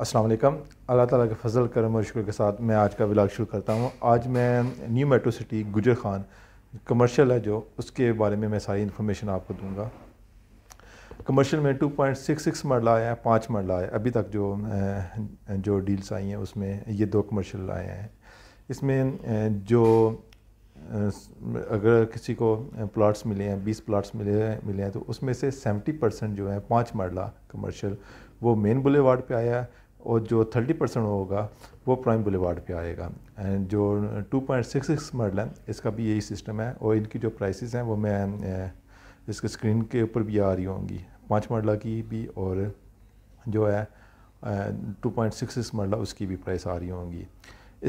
असलम अल्लाह ताला के फजल करम और शुक्र के साथ मैं आज का विलाग शुरू करता हूँ आज मैं न्यू मेट्रो सिटी गुजर खान कमर्शियल है जो उसके बारे में मैं सारी इन्फॉर्मेशन आपको दूंगा कमर्शियल में 2.66 मरला आया है पाँच मरला आया अभी तक जो जो डील्स आई हैं उसमें ये दो कमर्शियल आए हैं इसमें जो अगर किसी को प्लाट्स मिले हैं बीस प्लाट्स मिले हैं मिले हैं तो उसमें से सेवेंटी परसेंट जो है पाँच मरला कमर्शियल वो मेन बुलेवार्ड पे आया है और जो 30 परसेंट होगा वो प्राइम बुलेवार्ड पे आएगा एंड जो 2.66 पॉइंट मॉडल है इसका भी यही सिस्टम है और इनकी जो प्राइसेस हैं वो मैं इसके स्क्रीन के ऊपर भी आ रही होंगी पाँच मॉडल की भी और जो है टू पॉइंट सिक्स सिक्स मरला उसकी भी प्राइस आ रही होंगी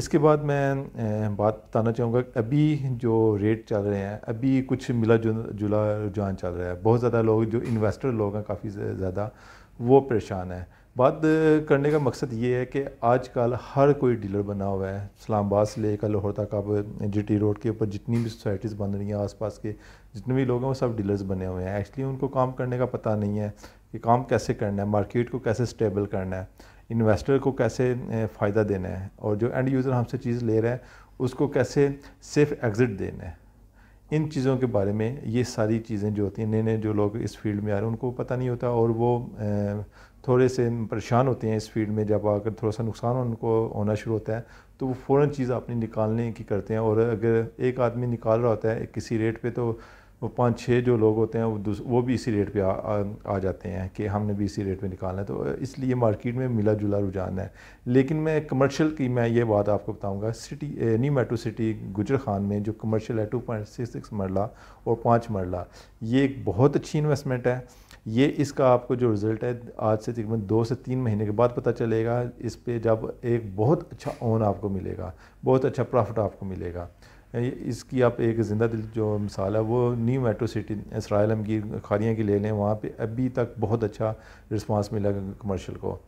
इसके बाद मैं बात बताना चाहूँगा अभी जो रेट चल रहे हैं अभी कुछ मिला जुला रुझान चल रहा है बहुत ज़्यादा लोग जो इन्वेस्टर लोग हैं काफ़ी ज़्यादा वो परेशान हैं बात करने का मकसद ये है कि आजकल हर कोई डीलर बना हुआ है इस्लामाबाद से लेकर लाहौर तक आप जी रोड के ऊपर जितनी भी सोसाइटीज़ बन रही हैं आसपास के जितने भी लोग हैं वो सब डीलर्स बने हुए हैं एक्चुअली उनको काम करने का पता नहीं है कि काम कैसे करना है मार्केट को कैसे स्टेबल करना है इन्वेस्टर को कैसे फ़ायदा देना है और जो एंड यूज़र हमसे चीज़ ले रहा है उसको कैसे सेफ़ एग्ज़िट देना है इन चीज़ों के बारे में ये सारी चीज़ें जो होती हैं नए नए जो लोग इस फील्ड में आ रहे हैं उनको पता नहीं होता और वो थोड़े से परेशान होते हैं इस फील्ड में जब आकर थोड़ा सा नुकसान उनको होना शुरू होता है तो वो फ़ौर चीज़ अपनी निकालने की करते हैं और अगर एक आदमी निकाल रहा होता है किसी रेट पर तो वो पाँच छः जो लोग होते हैं वो वो भी इसी रेट पे आ, आ, आ जाते हैं कि हमने भी इसी रेट पे निकालना है तो इसलिए मार्केट में मिला जुला रुझान है लेकिन मैं कमर्शियल की मैं ये बात आपको बताऊंगा सिटी न्यू मेट्रो सिटी गुजर खान में जो कमर्शियल है टू पॉइंट सिक्स सिक्स मरला और पाँच मरला ये एक बहुत अच्छी इन्वेस्टमेंट है ये इसका आपको जो रिज़ल्ट है आज से तकरीबन दो से तीन महीने के बाद पता चलेगा इस पर जब एक बहुत अच्छा ओन आपको मिलेगा बहुत अच्छा प्रॉफिट आपको मिलेगा इसकी आप एक ज़िंदा दिल जो मिसाल है वो न्यू मेट्रो सिटी इसराइल की खारियाँ की ले लें वहाँ पर अभी तक बहुत अच्छा रिस्पॉन्स मिला कमर्शल को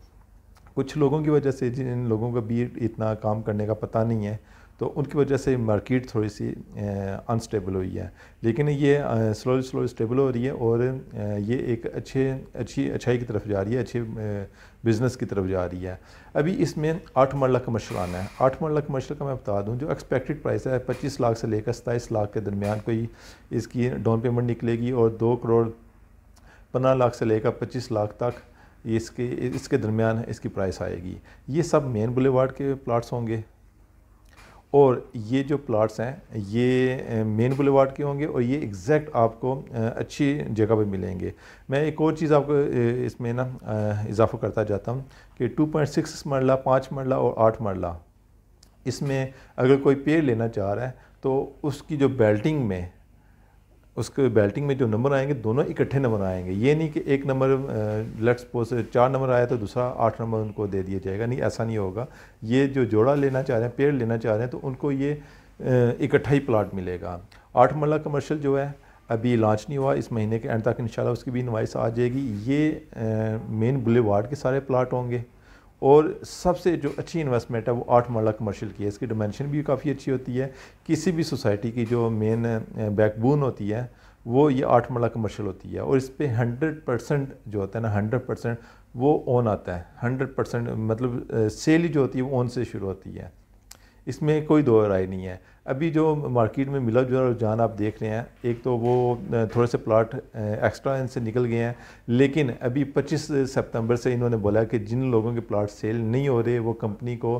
कुछ लोगों की वजह से जिन लोगों का भी इतना काम करने का पता नहीं है तो उनकी वजह से मार्केट थोड़ी सी अनस्टेबल हुई है लेकिन ये स्लोली स्लोली स्टेबल हो रही है और ये एक अच्छे अच्छी अच्छाई की तरफ जा रही है अच्छे बिज़नेस की तरफ जा रही है अभी इसमें आठ मरला कमर्शल आना है आठ मरला कमर्शल का मैं बता दूं जो एक्सपेक्टेड प्राइस है पच्चीस लाख से लेकर सताईस लाख के दरमियान कोई इसकी डाउन पेमेंट निकलेगी और दो करोड़ पंद्रह लाख से लेकर पच्चीस लाख तक इसके इसके दरमियान इसकी प्राइस आएगी ये सब मेन बुलेवार्ड के प्लाट्स होंगे और ये जो प्लाट्स हैं ये मेन बुलेवार्ड के होंगे और ये एग्जैक्ट आपको अच्छी जगह पे मिलेंगे मैं एक और चीज़ आपको इसमें ना इजाफा करता जाता हूँ कि 2.6 मरला पाँच मरला और आठ मरला इसमें अगर कोई पेड़ लेना चाह रहा है तो उसकी जो बेल्टिंग में उसके बैल्टिंग में जो नंबर आएंगे दोनों इकट्ठे नंबर आएंगे ये नहीं कि एक नंबर लेट्स पोज चार नंबर आया तो दूसरा आठ नंबर उनको दे दिया जाएगा नहीं ऐसा नहीं होगा ये जो जोड़ा लेना चाह रहे हैं पेड़ लेना चाह रहे हैं तो उनको ये इकट्ठा ही प्लाट मिलेगा आठ मरला कमर्शल जो है अभी लॉन्च नहीं हुआ इस महीने के एंड तक इन उसकी भी इन्वाइस आ जाएगी ये मेन बुलेवार्ड के सारे प्लाट होंगे और सबसे जो अच्छी इन्वेस्टमेंट है वो आठ मरला कमर्शियल की है इसकी डिमेंशन भी काफ़ी अच्छी होती है किसी भी सोसाइटी की जो मेन बैकबोन होती है वो ये आठ मरला कमर्शियल होती है और इस पर हंड्रेड परसेंट जो होता है ना हंड्रेड परसेंट वो ऑन आता है हंड्रेड परसेंट मतलब सेल जो होती है वो ऑन से शुरू होती है इसमें कोई दो राय नहीं है अभी जो मार्केट में मिला जुला रुझान आप देख रहे हैं एक तो वो थोड़े से प्लाट एक्स्ट्रा इनसे निकल गए हैं लेकिन अभी 25 सितंबर से इन्होंने बोला कि जिन लोगों के प्लाट सेल नहीं हो रहे वो कंपनी को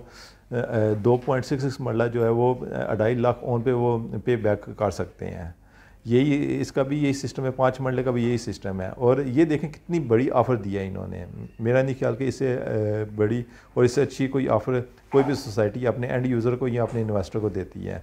दो पॉइंट सिक्स सिक्स मरला जो है वो अढ़ाई लाख ऑन पे वो पे बैक कर सकते हैं यही इसका भी यही सिस्टम है पाँच मरले का भी यही सिस्टम है और ये देखें कितनी बड़ी ऑफ़र दिया है इन्होंने मेरा नहीं ख्याल कि इससे बड़ी और इससे अच्छी कोई ऑफ़र कोई भी सोसाइटी अपने एंड यूज़र को या अपने इन्वेस्टर को देती है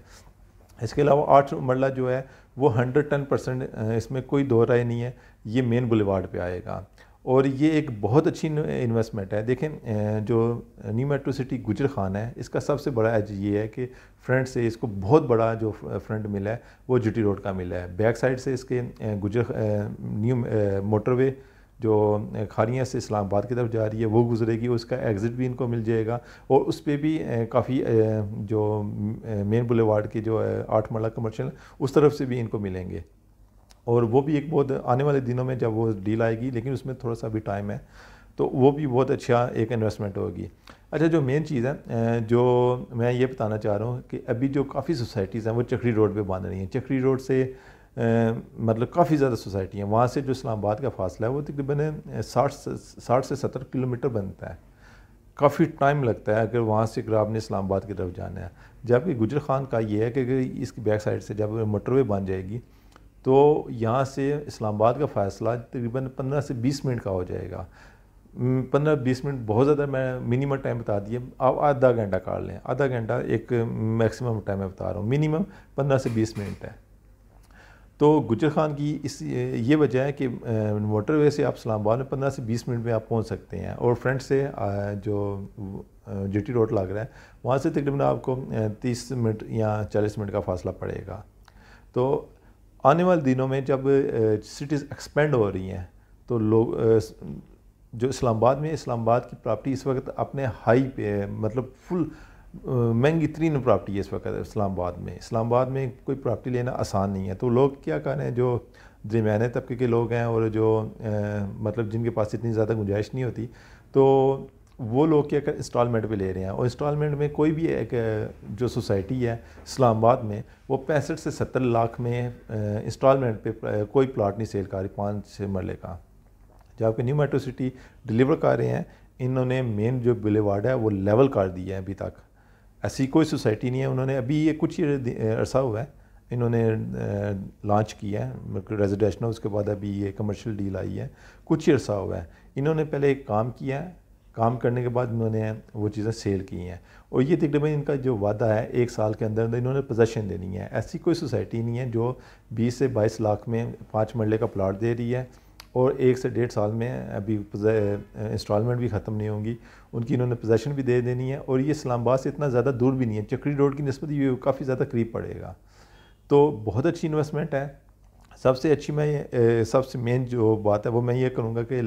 इसके अलावा आठ मरला जो है वो हंड्रेड टेन परसेंट इसमें कोई दो राय नहीं है ये मेन बुलेवार्ड पे आएगा और ये एक बहुत अच्छी इन्वेस्टमेंट है देखें जो न्यू मेट्रो सिटी गुजर खान है इसका सबसे बड़ा एज ये है कि फ्रंट से इसको बहुत बड़ा जो फ्रंट मिला है वो जी रोड का मिला है बैक साइड से इसके गुजर न्यू मोटरवे जो खारियाँ से इस्लामाबाद की तरफ जा रही है वो गुजरेगी उसका एग्ज़िट भी इनको मिल जाएगा और उस पर भी काफ़ी जो मेन बुलेवार्ड के जो आठ मरला कमर्शल उस तरफ से भी इनको मिलेंगे और वो भी एक बहुत आने वाले दिनों में जब वो डील आएगी लेकिन उसमें थोड़ा सा भी टाइम है तो वो भी बहुत अच्छा एक इन्वेस्टमेंट होगी अच्छा जो मेन चीज़ है जो मैं ये बताना चाह रहा हूँ कि अभी जो काफ़ी सोसाइटीज़ हैं वो चकरी रोड पे बांध रही हैं चकरी रोड से आ, मतलब काफ़ी ज़्यादा सोसाइटी हैं वहाँ से जो इस्लामाबाद का फासला है वो तकरीबन साठ साठ से सत्तर किलोमीटर बनता है काफ़ी टाइम लगता है अगर वहाँ से अगर आपने इस्लामाबाद की तरफ जाना है जबकि गुजर खान का ये है कि इसकी बैक साइड से जब मोटरवे बन जाएगी तो यहाँ से इस्लामाबाद का फ़ैसला तकरीबन पंद्रह से बीस मिनट का हो जाएगा पंद्रह बीस मिनट बहुत ज़्यादा मैं मिनिमम टाइम बता दिए आप आधा घंटा काट लें आधा घंटा एक मैक्सिमम टाइम मैं बता रहा हूँ मिनिमम पंद्रह से बीस मिनट है तो गुजर खान की इस ये वजह है कि मोटरवे से आप इस्लामाबाद में पंद्रह से बीस मिनट में आप पहुँच सकते हैं और फ्रंट से जो टी रोड लग रहा है वहाँ से तकरीबन आपको तीस मिनट या चालीस मिनट का फासला पड़ेगा तो आने वाले दिनों में जब सिटीज़ एक्सपेंड हो रही हैं तो लोग जो इस्लामाबाद में इस्लामाबाद की प्रॉपर्टी इस वक्त अपने हाई पे है मतलब फुल महंगी तरीन प्रॉपर्टी है इस वक्त इस्लामाबाद में इस्लामाबाद में कोई प्रॉपर्टी लेना आसान नहीं है तो लोग क्या कर रहे हैं जो दरमियाने तबके के लोग हैं और जो आ, मतलब जिनके पास इतनी ज़्यादा गुंजाइश नहीं होती तो वो लोग क्या कर इंस्टॉलमेंट भी ले रहे हैं और इंस्टॉलमेंट में कोई भी एक जो सोसाइटी है इस्लामाबाद में वो पैंसठ से सत्तर लाख में इंस्टॉलमेंट पे कोई प्लाट नहीं सेल कर रही पाँच छः मरले का जबकि न्यू मेट्रो सिटी डिलीवर कर रहे हैं इन्होंने मेन जो बिलेवार्ड है वो लेवल कर दिया है अभी तक ऐसी कोई सोसाइटी नहीं है उन्होंने अभी ये कुछ ही अरसा हुआ है इन्होंने लॉन्च किया है रेजिडेंशनल उसके बाद अभी ये कमर्शियल डील आई है कुछ ही अरसा हुआ है इन्होंने पहले एक काम किया है काम करने के बाद इन्होंने वो चीज़ें सेल की हैं और ये तकरीबन इनका जो वादा है एक साल के अंदर अंदर इन्होंने पोजेशन देनी है ऐसी कोई सोसाइटी नहीं है जो 20 से 22 लाख में पाँच मरले का प्लाट दे रही है और एक से डेढ़ साल में अभी इंस्टॉलमेंट भी ख़त्म नहीं होंगी उनकी इन्होंने पोजेशन भी दे देनी है और ये इस्लामाबाद से इतना ज़्यादा दूर भी नहीं है चक्री रोड की नस्बत ये काफ़ी ज़्यादा करीब पड़ेगा तो बहुत अच्छी इन्वेस्टमेंट है सबसे अच्छी मैं ये सबसे मेन जो बात है वो मैं ये करूँगा कि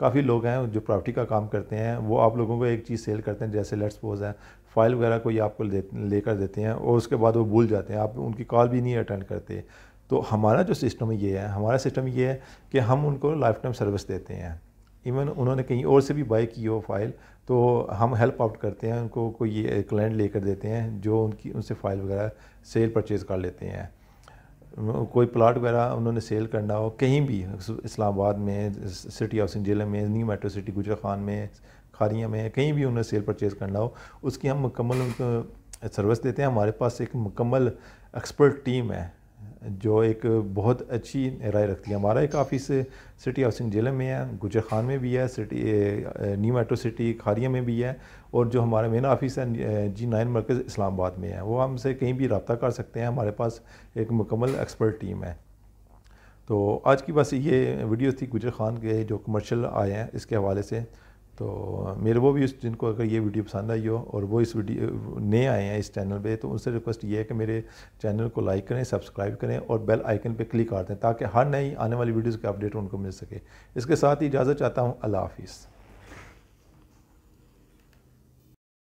काफ़ी लोग हैं जो प्रॉपर्टी का काम करते हैं वो आप लोगों को एक चीज़ सेल करते हैं जैसे लेट्स पोज हैं फाइल वगैरह कोई आपको लेकर देते हैं और उसके बाद वो भूल जाते हैं आप उनकी कॉल भी नहीं अटेंड करते तो हमारा जो सिस्टम ये है हमारा सिस्टम ये है कि हम उनको लाइफ टाइम सर्विस देते हैं इवन उन्होंने कहीं और से भी बाई की हो फाइल तो हम हेल्प आउट करते हैं उनको कोई क्लाइंट लेकर देते हैं जो उनकी उनसे फ़ाइल वगैरह सेल परचेज़ कर लेते हैं कोई प्लाट वगैरह उन्होंने सेल करना हो कहीं भी इस्लामाबाद में सिटी हाउसिंग जिले में न्यू मेट्रो सिटी गुजरा खान में खारिया में कहीं भी उन्हें सेल परचेज़ करना हो उसकी हम मुकम्मल उनको सर्विस देते हैं हमारे पास एक मुकम्मल एक्सपर्ट टीम है जो एक बहुत अच्छी राय रखती है हमारा एक ऑफिस सिटी हाउसिंग जिले में है गुजर खान में भी है सिटी न्यू मेट्रो सिटी खारिया में भी है और जो हमारा मेन ऑफिस है जी नाइन मरकज़ इस्लामाबाद में है वो हमसे कहीं भी रबता कर सकते हैं हमारे पास एक मुकम्मल एक्सपर्ट टीम है तो आज की बस ये वीडियो थी गुजर खान के जो कमर्शल आए हैं इसके हवाले से तो मेरे वो भी इस जिनको अगर ये वीडियो पसंद आई हो और वो इस वीडियो नए आए हैं इस चैनल पे तो उनसे रिक्वेस्ट ये है कि मेरे चैनल को लाइक करें सब्सक्राइब करें और बेल आइकन पे क्लिक कर दें ताकि हर नई आने वाली वीडियोस के अपडेट उनको मिल सके इसके साथ ही इजाज़त चाहता हूँ अल्लाह हाफिज़